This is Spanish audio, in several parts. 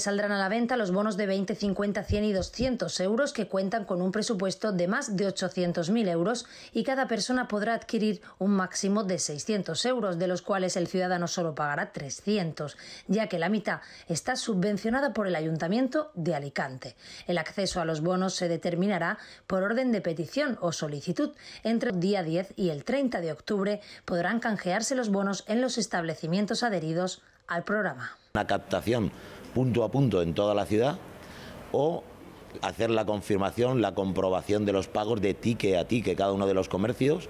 Saldrán a la venta los bonos de 20, 50, 100 y 200 euros que cuentan con un presupuesto de más de 800.000 euros y cada persona podrá adquirir un máximo de 600 euros, de los cuales el ciudadano solo pagará 300, ya que la mitad está subvencionada por el Ayuntamiento de Alicante. El acceso a los bonos se determinará por orden de petición o solicitud. Entre el día 10 y el 30 de octubre podrán canjearse los bonos en los establecimientos adheridos al programa. La captación punto a punto en toda la ciudad o hacer la confirmación, la comprobación de los pagos de tique a tique cada uno de los comercios,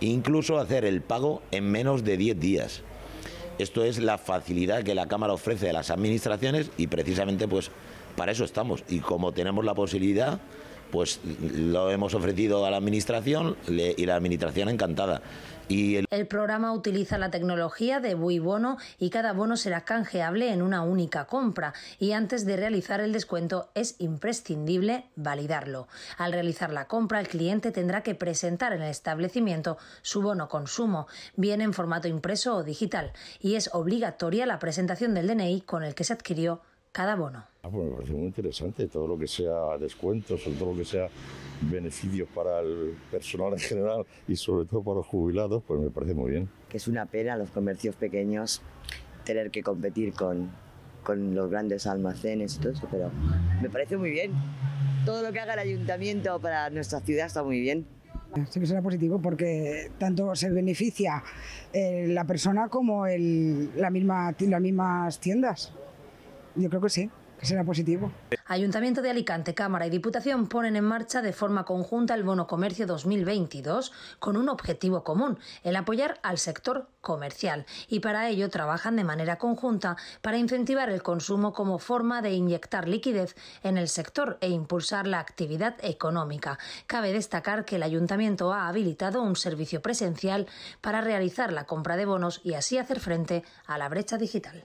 incluso hacer el pago en menos de 10 días. Esto es la facilidad que la Cámara ofrece a las administraciones y precisamente pues para eso estamos y como tenemos la posibilidad pues lo hemos ofrecido a la administración y la administración encantada. el... programa utiliza la tecnología de Buy Bono y cada bono será canjeable en una única compra y antes de realizar el descuento es imprescindible validarlo. Al realizar la compra el cliente tendrá que presentar en el establecimiento su bono consumo, bien en formato impreso o digital, y es obligatoria la presentación del DNI con el que se adquirió cada bono. Ah, pues me parece muy interesante todo lo que sea descuentos, todo lo que sea beneficios para el personal en general y sobre todo para los jubilados, pues me parece muy bien. Que es una pena los comercios pequeños tener que competir con, con los grandes almacenes y todo eso, pero me parece muy bien. Todo lo que haga el ayuntamiento para nuestra ciudad está muy bien. Sí que será positivo porque tanto se beneficia eh, la persona como el, la misma, las mismas tiendas. Yo creo que sí que será positivo. Ayuntamiento de Alicante, Cámara y Diputación ponen en marcha de forma conjunta el Bono Comercio 2022 con un objetivo común, el apoyar al sector comercial. Y para ello trabajan de manera conjunta para incentivar el consumo como forma de inyectar liquidez en el sector e impulsar la actividad económica. Cabe destacar que el Ayuntamiento ha habilitado un servicio presencial para realizar la compra de bonos y así hacer frente a la brecha digital.